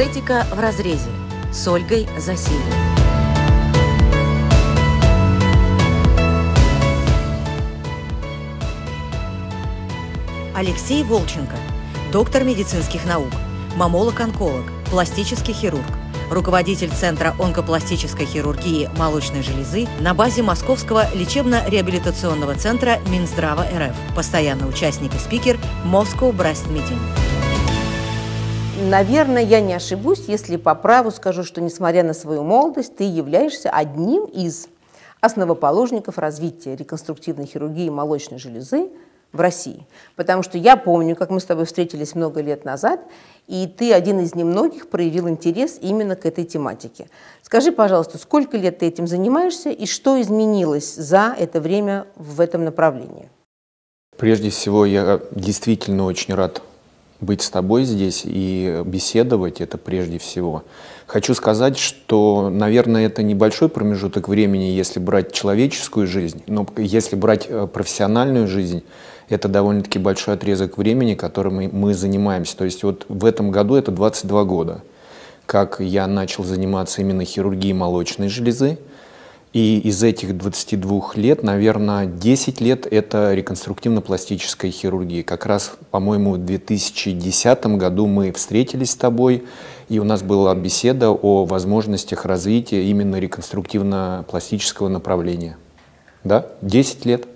Эстетика в разрезе с Ольгой Засильной. Алексей Волченко, доктор медицинских наук, мамолог-онколог, пластический хирург, руководитель Центра онкопластической хирургии молочной железы на базе Московского лечебно-реабилитационного центра Минздрава РФ, постоянный участник и спикер Moscow Breast Meeting. Наверное, я не ошибусь, если по праву скажу, что, несмотря на свою молодость, ты являешься одним из основоположников развития реконструктивной хирургии молочной железы в России. Потому что я помню, как мы с тобой встретились много лет назад, и ты один из немногих проявил интерес именно к этой тематике. Скажи, пожалуйста, сколько лет ты этим занимаешься и что изменилось за это время в этом направлении? Прежде всего, я действительно очень рад быть с тобой здесь и беседовать, это прежде всего. Хочу сказать, что, наверное, это небольшой промежуток времени, если брать человеческую жизнь, но если брать э, профессиональную жизнь, это довольно-таки большой отрезок времени, которым мы, занимаемся. То есть вот в этом году это 22 года, как я начал заниматься именно хирургией молочной железы, и из этих 22 лет, наверное, 10 лет – это реконструктивно-пластическая хирургия. Как раз, по-моему, в 2010 году мы встретились с тобой, и у нас была беседа о возможностях развития именно реконструктивно-пластического направления. Да? 10 лет?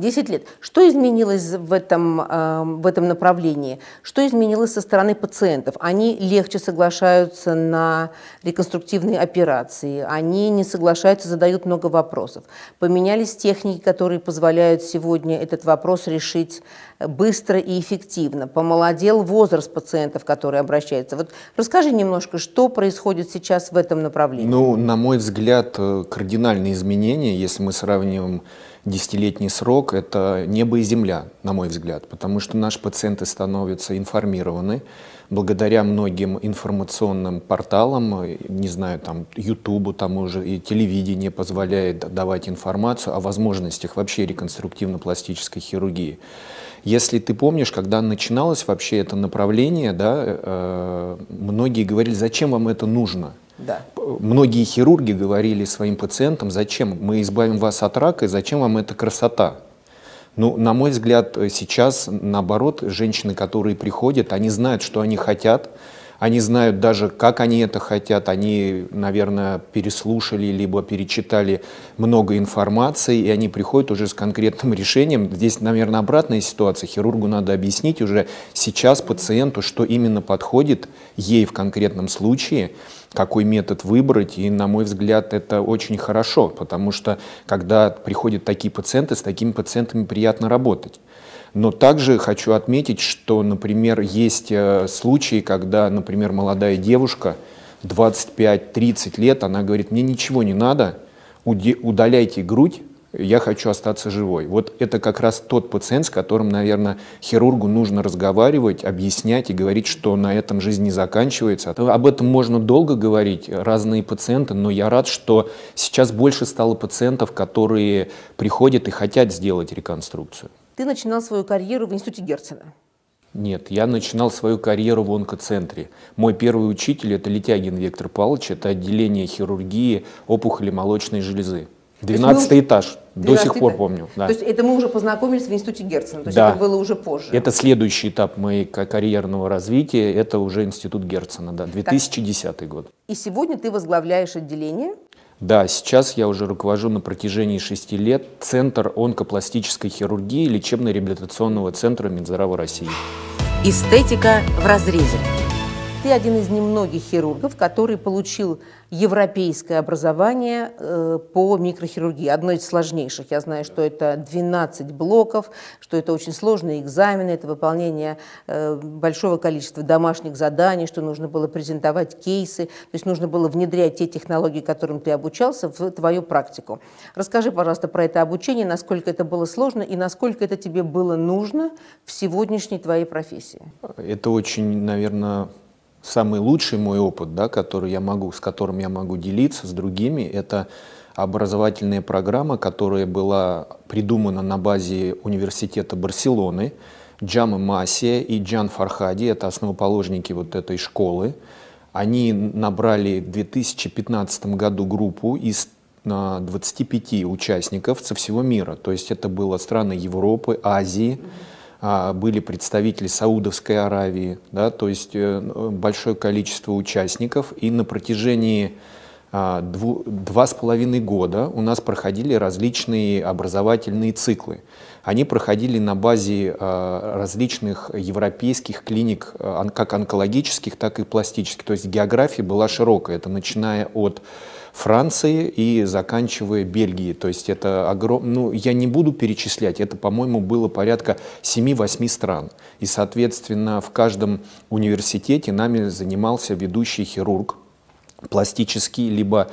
10 лет. Что изменилось в этом, эм, в этом направлении? Что изменилось со стороны пациентов? Они легче соглашаются на реконструктивные операции, они не соглашаются, задают много вопросов. Поменялись техники, которые позволяют сегодня этот вопрос решить э, быстро и эффективно. Помолодел возраст пациентов, которые обращаются. Вот расскажи немножко, что происходит сейчас в этом направлении? Ну, на мой взгляд, э, кардинальные изменения, если мы сравниваем десятилетний срок – это небо и земля, на мой взгляд, потому что наши пациенты становятся информированы благодаря многим информационным порталам, не знаю, там, Ютубу, там уже и телевидение позволяет давать информацию о возможностях вообще реконструктивно-пластической хирургии. Если ты помнишь, когда начиналось вообще это направление, да, э, многие говорили, зачем вам это нужно – да. Многие хирурги говорили своим пациентам, зачем мы избавим вас от рака и зачем вам эта красота. Ну, на мой взгляд, сейчас наоборот, женщины, которые приходят, они знают, что они хотят, они знают даже, как они это хотят. Они, наверное, переслушали либо перечитали много информации, и они приходят уже с конкретным решением. Здесь, наверное, обратная ситуация. Хирургу надо объяснить уже сейчас пациенту, что именно подходит ей в конкретном случае какой метод выбрать. И, на мой взгляд, это очень хорошо, потому что, когда приходят такие пациенты, с такими пациентами приятно работать. Но также хочу отметить, что, например, есть э, случаи, когда, например, молодая девушка 25-30 лет, она говорит, мне ничего не надо, удаляйте грудь, я хочу остаться живой. Вот это как раз тот пациент, с которым, наверное, хирургу нужно разговаривать, объяснять и говорить, что на этом жизнь не заканчивается. А об этом можно долго говорить, разные пациенты, но я рад, что сейчас больше стало пациентов, которые приходят и хотят сделать реконструкцию. Ты начинал свою карьеру в институте Герцена. Нет, я начинал свою карьеру в онкоцентре. Мой первый учитель – это Летягин Виктор Павлович, это отделение хирургии опухоли молочной железы. 12 мы... этаж, 12 до сих этаж. пор помню. Да. То есть это мы уже познакомились в институте Герцена, то есть да. это было уже позже. Это следующий этап моей карьерного развития, это уже институт Герцена, да, 2010 так. год. И сегодня ты возглавляешь отделение? Да, сейчас я уже руковожу на протяжении шести лет Центр онкопластической хирургии лечебно-реабилитационного центра Минздрава России. Эстетика в разрезе. Ты один из немногих хирургов, который получил европейское образование э, по микрохирургии, одно из сложнейших. Я знаю, что это 12 блоков, что это очень сложные экзамены, это выполнение э, большого количества домашних заданий, что нужно было презентовать кейсы, то есть нужно было внедрять те технологии, которым ты обучался, в твою практику. Расскажи, пожалуйста, про это обучение, насколько это было сложно и насколько это тебе было нужно в сегодняшней твоей профессии. Это очень, наверное, самый лучший мой опыт, да, который я могу, с которым я могу делиться с другими, это образовательная программа, которая была придумана на базе университета Барселоны, Джама Масия и Джан Фархади, это основоположники вот этой школы. Они набрали в 2015 году группу из 25 а, участников со всего мира. То есть это было страны Европы, Азии, mm-hmm а, были представители Саудовской Аравии, да, то есть э, большое количество участников, и на протяжении а, два с половиной года у нас проходили различные образовательные циклы. Они проходили на базе а, различных европейских клиник, как онкологических, так и пластических. То есть география была широкая. Это начиная от Франции и заканчивая Бельгией. То есть это огром... ну, я не буду перечислять, это, по-моему, было порядка 7-8 стран. И, соответственно, в каждом университете нами занимался ведущий хирург, пластический, либо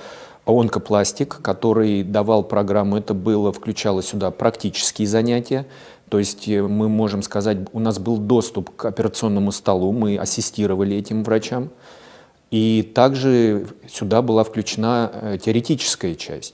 онкопластик, который давал программу, это было, включало сюда практические занятия, то есть э, мы можем сказать, у нас был доступ к операционному столу, мы ассистировали этим врачам, и также сюда была включена э, теоретическая часть.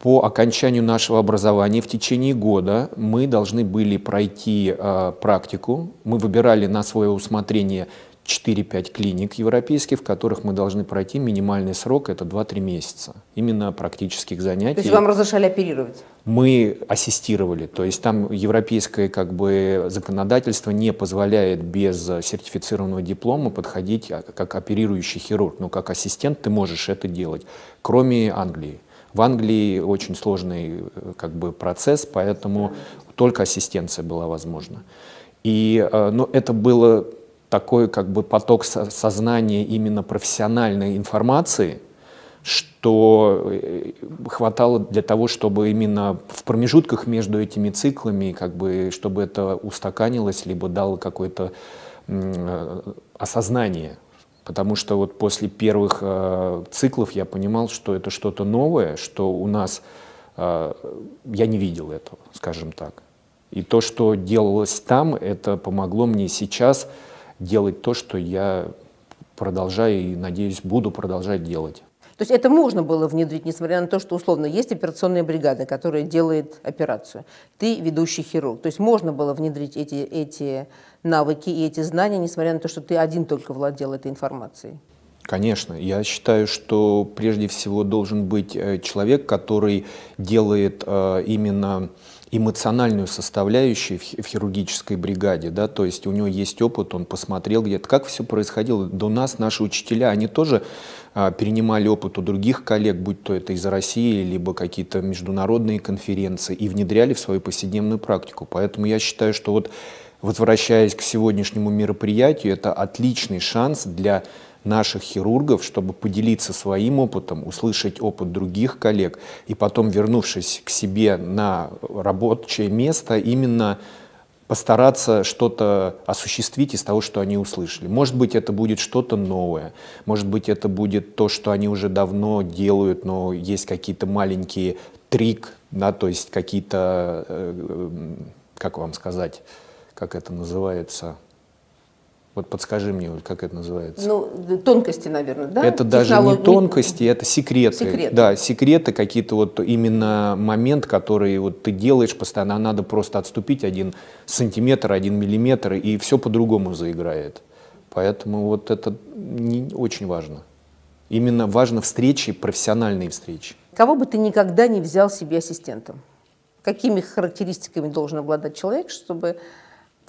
По окончанию нашего образования в течение года мы должны были пройти э, практику. Мы выбирали на свое усмотрение 4-5 клиник европейских, в которых мы должны пройти минимальный срок, это 2-3 месяца, именно практических занятий. То есть вам разрешали оперировать? Мы ассистировали, то есть там европейское как бы, законодательство не позволяет без сертифицированного диплома подходить а, как оперирующий хирург, но как ассистент ты можешь это делать, кроме Англии. В Англии очень сложный э, как бы, процесс, поэтому только ассистенция была возможна. И, э, но это было такой как бы поток сознания именно профессиональной информации, что э, хватало для того, чтобы именно в промежутках между этими циклами, как бы, чтобы это устаканилось, либо дало какое-то э, осознание. Потому что вот после первых э, циклов я понимал, что это что-то новое, что у нас э, я не видел этого, скажем так. И то, что делалось там, это помогло мне сейчас делать то, что я продолжаю и, надеюсь, буду продолжать делать. То есть это можно было внедрить, несмотря на то, что условно есть операционная бригада, которая делает операцию. Ты ведущий хирург. То есть можно было внедрить эти, эти навыки и эти знания, несмотря на то, что ты один только владел этой информацией. Конечно. Я считаю, что прежде всего должен быть э, человек, который делает э, именно эмоциональную составляющую в хирургической бригаде, да, то есть у него есть опыт, он посмотрел где-то, как все происходило. До нас наши учителя, они тоже а, перенимали опыт у других коллег, будь то это из России, либо какие-то международные конференции, и внедряли в свою повседневную практику. Поэтому я считаю, что вот возвращаясь к сегодняшнему мероприятию, это отличный шанс для наших хирургов, чтобы поделиться своим опытом, услышать опыт других коллег и потом, вернувшись к себе на рабочее место, именно постараться что-то осуществить из того, что они услышали. Может быть, это будет что-то новое, может быть, это будет то, что они уже давно делают, но есть какие-то маленькие трик, да, то есть какие-то, э, э, как вам сказать, как это называется, вот подскажи мне, как это называется? Ну, тонкости, наверное, да? Это Технолог... даже не тонкости, это секреты. секреты. Да, секреты, какие-то вот именно момент, который вот ты делаешь постоянно, а надо просто отступить один сантиметр, один миллиметр, и все по-другому заиграет. Поэтому вот это не очень важно. Именно важно встречи, профессиональные встречи. Кого бы ты никогда не взял себе ассистентом? Какими характеристиками должен обладать человек, чтобы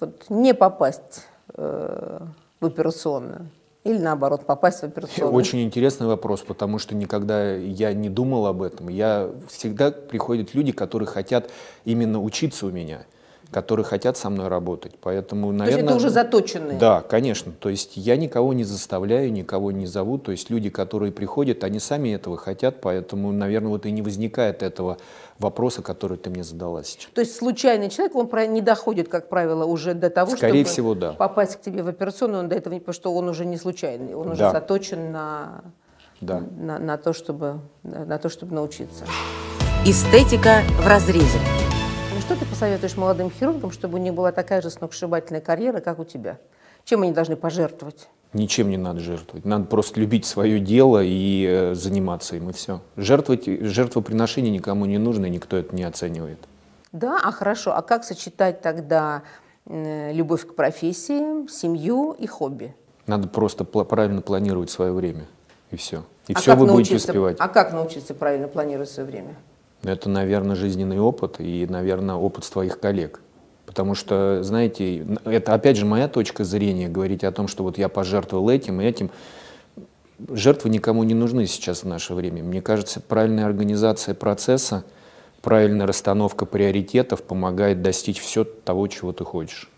вот не попасть Э, в операционную? Или наоборот, попасть в операционную? Очень интересный вопрос, потому что никогда я не думал об этом. Я всегда приходят люди, которые хотят именно учиться у меня которые хотят со мной работать. Поэтому, наверное... То есть это уже заточенные? Да, конечно. То есть я никого не заставляю, никого не зову. То есть люди, которые приходят, они сами этого хотят, поэтому, наверное, вот и не возникает этого вопроса, который ты мне задала сейчас. То есть случайный человек, он не доходит, как правило, уже до того, Скорее чтобы всего, да. попасть к тебе в операционную, он до этого не, потому что он уже не случайный, он да. уже заточен на, да. на, на, то, чтобы, на то, чтобы научиться. Эстетика в разрезе что ты посоветуешь молодым хирургам, чтобы у них была такая же сногсшибательная карьера, как у тебя? Чем они должны пожертвовать? Ничем не надо жертвовать. Надо просто любить свое дело и э, заниматься им, и все. Жертвовать, жертвоприношение никому не нужно, и никто это не оценивает. Да, а хорошо. А как сочетать тогда э, любовь к профессии, семью и хобби? Надо просто пл правильно планировать свое время, и все. И а все вы будете успевать. А как научиться правильно планировать свое время? это, наверное, жизненный опыт и, наверное, опыт своих коллег. Потому что, знаете, это опять же моя точка зрения, говорить о том, что вот я пожертвовал этим и этим. Жертвы никому не нужны сейчас в наше время. Мне кажется, правильная организация процесса, правильная расстановка приоритетов помогает достичь все того, чего ты хочешь.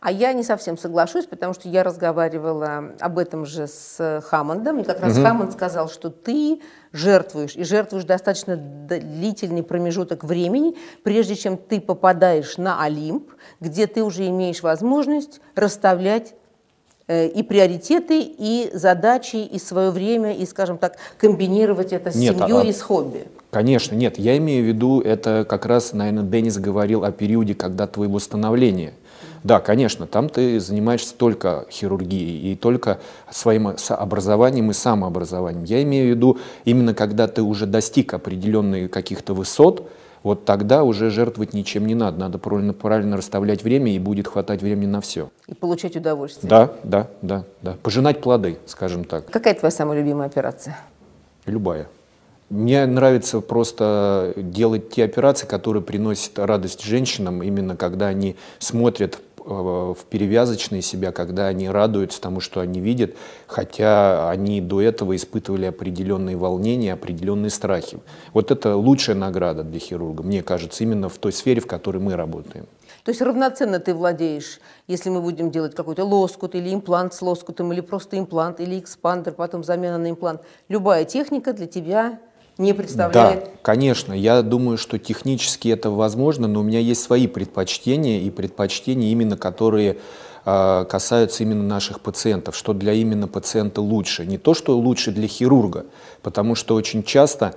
А я не совсем соглашусь, потому что я разговаривала об этом же с Хаммондом, и как раз угу. Хаммонд сказал, что ты жертвуешь, и жертвуешь достаточно длительный промежуток времени, прежде чем ты попадаешь на Олимп, где ты уже имеешь возможность расставлять э, и приоритеты, и задачи, и свое время, и, скажем так, комбинировать это с нет, семьей а, и с хобби. Конечно, нет. Я имею в виду, это как раз, наверное, Деннис говорил о периоде, когда твоего становления да, конечно, там ты занимаешься только хирургией и только своим образованием и самообразованием. Я имею в виду именно когда ты уже достиг определенных каких-то высот, вот тогда уже жертвовать ничем не надо. Надо правильно, правильно расставлять время, и будет хватать времени на все. И получать удовольствие. Да, да, да, да. Пожинать плоды, скажем так. Какая твоя самая любимая операция? Любая. Мне нравится просто делать те операции, которые приносят радость женщинам, именно когда они смотрят в перевязочные себя, когда они радуются тому, что они видят, хотя они до этого испытывали определенные волнения, определенные страхи. Вот это лучшая награда для хирурга, мне кажется, именно в той сфере, в которой мы работаем. То есть равноценно ты владеешь, если мы будем делать какой-то лоскут или имплант с лоскутом, или просто имплант, или экспандер, потом замена на имплант. Любая техника для тебя не представляет. Да, конечно. Я думаю, что технически это возможно, но у меня есть свои предпочтения и предпочтения именно, которые а, касаются именно наших пациентов, что для именно пациента лучше. Не то, что лучше для хирурга, потому что очень часто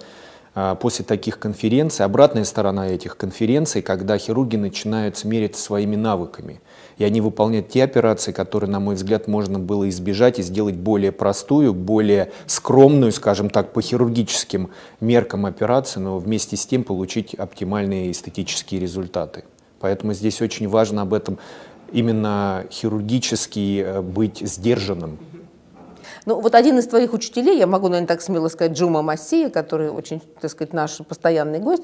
а, после таких конференций, обратная сторона этих конференций, когда хирурги начинают мериться своими навыками – и они выполняют те операции, которые, на мой взгляд, можно было избежать и сделать более простую, более скромную, скажем так, по хирургическим меркам операцию, но вместе с тем получить оптимальные эстетические результаты. Поэтому здесь очень важно об этом именно хирургически э, быть сдержанным. Ну, вот один из твоих учителей, я могу, наверное, так смело сказать, Джума Массия, который очень, так сказать, наш постоянный гость,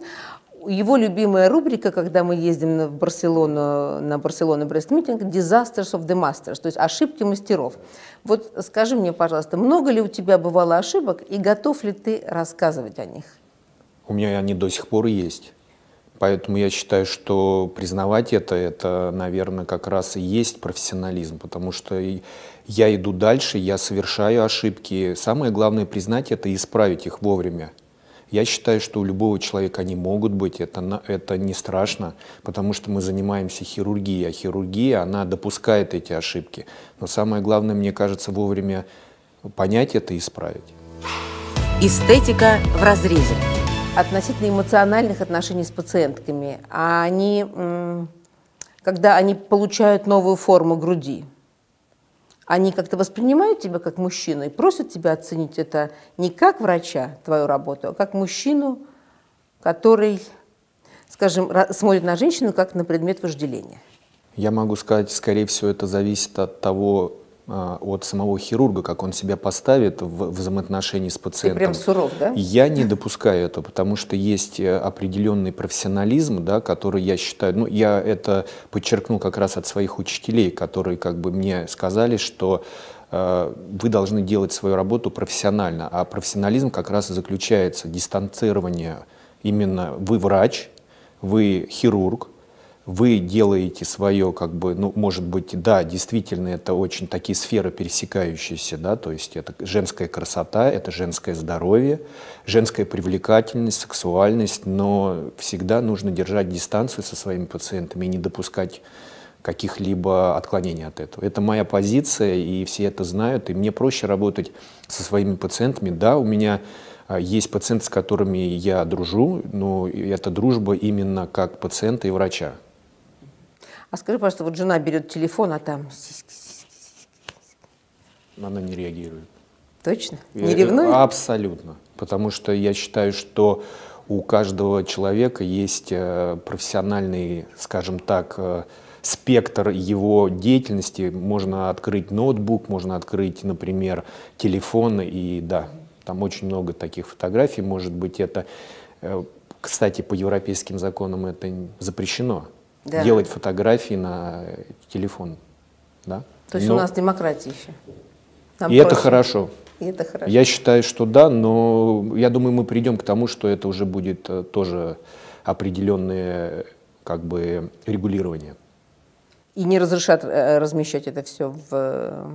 его любимая рубрика, когда мы ездим в Барселону, на Барселону Брест-митинг, «Disasters of the Masters», то есть «Ошибки мастеров». Вот скажи мне, пожалуйста, много ли у тебя бывало ошибок и готов ли ты рассказывать о них? У меня они до сих пор есть. Поэтому я считаю, что признавать это, это, наверное, как раз и есть профессионализм, потому что я иду дальше, я совершаю ошибки. Самое главное признать это и исправить их вовремя. Я считаю, что у любого человека они могут быть, это, это не страшно, потому что мы занимаемся хирургией, а хирургия, она допускает эти ошибки. Но самое главное, мне кажется, вовремя понять это и исправить. Эстетика в разрезе. Относительно эмоциональных отношений с пациентками, а они, когда они получают новую форму груди, они как-то воспринимают тебя как мужчину и просят тебя оценить это не как врача, твою работу, а как мужчину, который, скажем, смотрит на женщину как на предмет вожделения? Я могу сказать, скорее всего, это зависит от того, а, от самого хирурга, как он себя поставит в взаимоотношении с пациентом. Ты прям суров, да? Я не допускаю это, потому что есть э, определенный профессионализм, да, который я считаю, ну, я это подчеркнул как раз от своих учителей, которые как бы мне сказали, что э, вы должны делать свою работу профессионально, а профессионализм как раз и заключается дистанцирование именно вы врач, вы хирург, вы делаете свое, как бы, ну, может быть, да, действительно, это очень такие сферы пересекающиеся, да, то есть это женская красота, это женское здоровье, женская привлекательность, сексуальность, но всегда нужно держать дистанцию со своими пациентами и не допускать каких-либо отклонений от этого. Это моя позиция, и все это знают, и мне проще работать со своими пациентами. Да, у меня а, есть пациенты, с которыми я дружу, но это дружба именно как пациента и врача. А скажи, пожалуйста, вот жена берет телефон, а там Она не реагирует. Точно? Я ревнует? Абсолютно. Потому что я считаю, что у каждого человека есть э, профессиональный, скажем так, э, спектр его деятельности. Можно открыть ноутбук, можно открыть, например, телефон. И да, там очень много таких фотографий. Может быть, это, э, кстати, по европейским законам это запрещено да. делать фотографии на телефон. Да? То есть но... у нас демократия еще. Нам и это хорошо. И это хорошо. Я считаю, что да, но я думаю, мы придем к тому, что это уже будет э, тоже определенное как бы регулирование. И не разрешат э, размещать это все в... Э,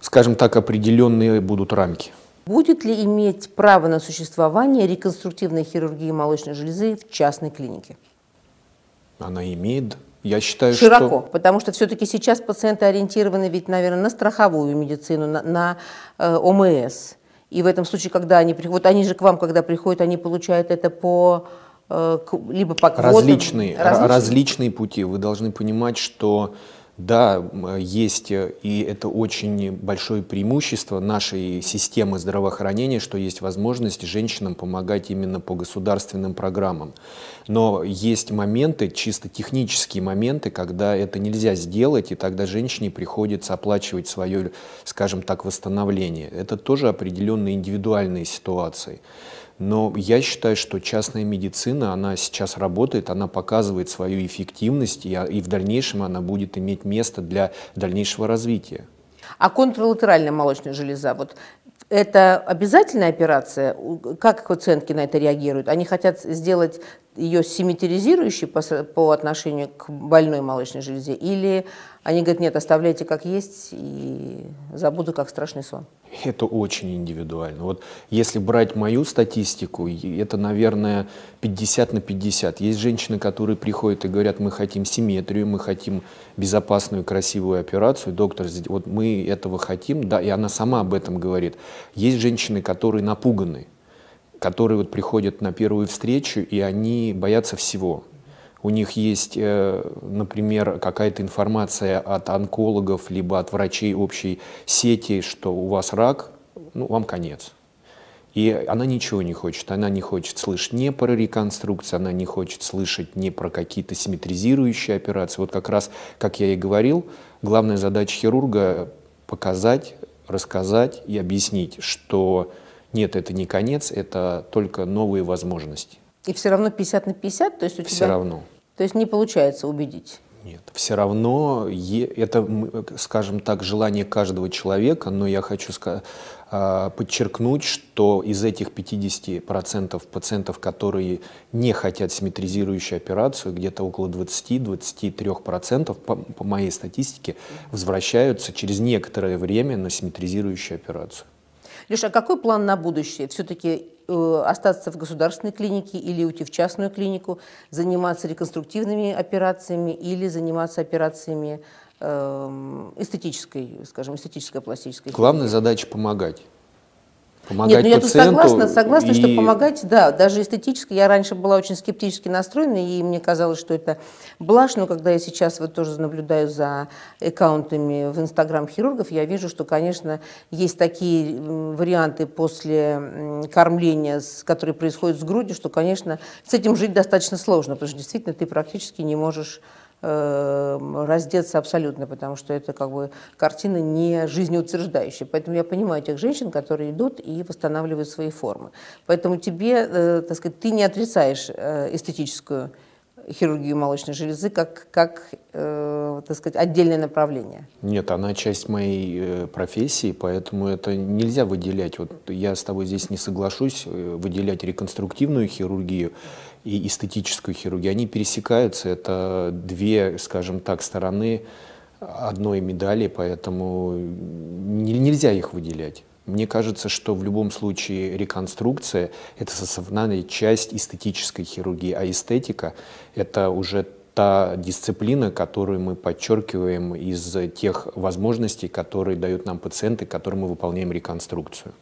Скажем так, определенные будут рамки. Будет ли иметь право на существование реконструктивной хирургии молочной железы в частной клинике? Она имеет я считаю, Широко, что... потому что все-таки сейчас пациенты ориентированы ведь, наверное, на страховую медицину, на, на э, ОМС. И в этом случае, когда они приходят, вот они же к вам, когда приходят, они получают это по э, либо по квотам. Различные, различные, различные пути. Вы должны понимать, что да, есть, э, и это очень большое преимущество нашей системы здравоохранения, что есть возможность женщинам помогать именно по государственным программам. Но есть моменты, чисто технические моменты, когда это нельзя сделать, и тогда женщине приходится оплачивать свое, скажем так, восстановление. Это тоже определенные индивидуальные ситуации. Но я считаю, что частная медицина, она сейчас работает, она показывает свою эффективность, и, а, в дальнейшем она будет иметь место для дальнейшего развития. А контрлатеральная молочная железа, вот это обязательная операция? Как пациентки на это реагируют? Они хотят сделать ее симметризирующие по, по отношению к больной молочной железе, или они говорят, нет, оставляйте как есть и забуду как страшный сон? Это очень индивидуально. Вот если брать мою статистику, это, наверное, 50 на 50. Есть женщины, которые приходят и говорят, мы хотим симметрию, мы хотим безопасную, красивую операцию. Доктор, вот мы этого хотим, да, и она сама об этом говорит. Есть женщины, которые напуганы, которые вот приходят на первую встречу, и они боятся всего. У них есть, э, например, какая-то информация от онкологов, либо от врачей общей сети, что у вас рак, ну, вам конец. И она ничего не хочет. Она не хочет слышать не про реконструкцию, она не хочет слышать не про какие-то симметризирующие операции. Вот как раз, как я и говорил, главная задача хирурга – показать, рассказать и объяснить, что нет, это не конец, это только новые возможности. И все равно 50 на 50, то есть у все тебя... Все равно. То есть не получается убедить. Нет, все равно это, скажем так, желание каждого человека, но я хочу а, подчеркнуть, что из этих 50% пациентов, которые не хотят симметризирующую операцию, где-то около 20-23% по, по моей статистике возвращаются через некоторое время на симметризирующую операцию. Леша, а какой план на будущее? Все-таки э, остаться в государственной клинике или уйти в частную клинику, заниматься реконструктивными операциями или заниматься операциями эм, эстетической, скажем, эстетической пластической. Главная задача помогать. Помогать Нет, ну я тут согласна, согласна, и... что помогать, да, даже эстетически. Я раньше была очень скептически настроена, и мне казалось, что это блажь, но когда я сейчас вот тоже наблюдаю за аккаунтами в Инстаграм хирургов, я вижу, что, конечно, есть такие варианты после кормления, которые происходят с грудью, что, конечно, с этим жить достаточно сложно, потому что действительно ты практически не можешь Эм, раздеться абсолютно, потому что это как бы картина не жизнеутверждающая. Поэтому я понимаю тех женщин, которые идут и восстанавливают свои формы. Поэтому тебе, э, так сказать, ты не отрицаешь э, эстетическую хирургию молочной железы как, как э, так сказать, отдельное направление? Нет, она часть моей э, профессии, поэтому это нельзя выделять. Вот я с тобой здесь не соглашусь, э, выделять реконструктивную хирургию и эстетическую хирургию. Они пересекаются, это две, скажем так, стороны одной медали, поэтому нельзя их выделять. Мне кажется, что в любом случае реконструкция – это составная часть эстетической хирургии, а эстетика – это уже та дисциплина, которую мы подчеркиваем из тех возможностей, которые дают нам пациенты, которым мы выполняем реконструкцию.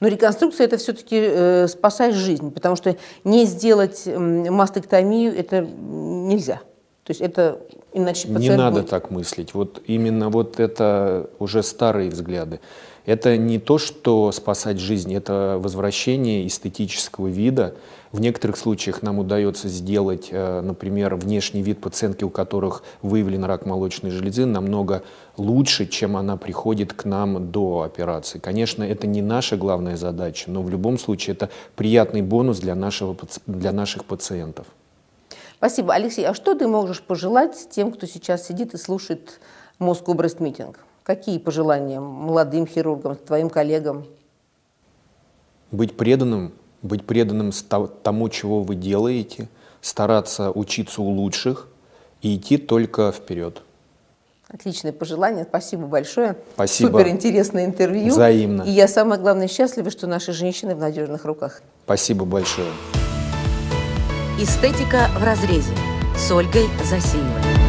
Но реконструкция – это все-таки э, спасать жизнь, потому что не сделать э, мастектомию – это нельзя. То есть это иначе Не надо будет... так мыслить. Вот именно вот это уже старые взгляды. Это не то, что спасать жизнь, это возвращение эстетического вида. В некоторых случаях нам удается сделать, э, например, внешний вид пациентки, у которых выявлен рак молочной железы, намного лучше, чем она приходит к нам до операции. Конечно, это не наша главная задача, но в любом случае это приятный бонус для, нашего, для наших пациентов. Спасибо. Алексей, а что ты можешь пожелать тем, кто сейчас сидит и слушает Москобрест-митинг? Какие пожелания молодым хирургам, твоим коллегам? Быть преданным, быть преданным тому, чего вы делаете, стараться учиться у лучших и идти только вперед. Отличное пожелание. Спасибо большое. Спасибо. Супер интересное интервью. Взаимно. И я самое главное счастлива, что наши женщины в надежных руках. Спасибо большое. Эстетика в разрезе с Ольгой Засимовой.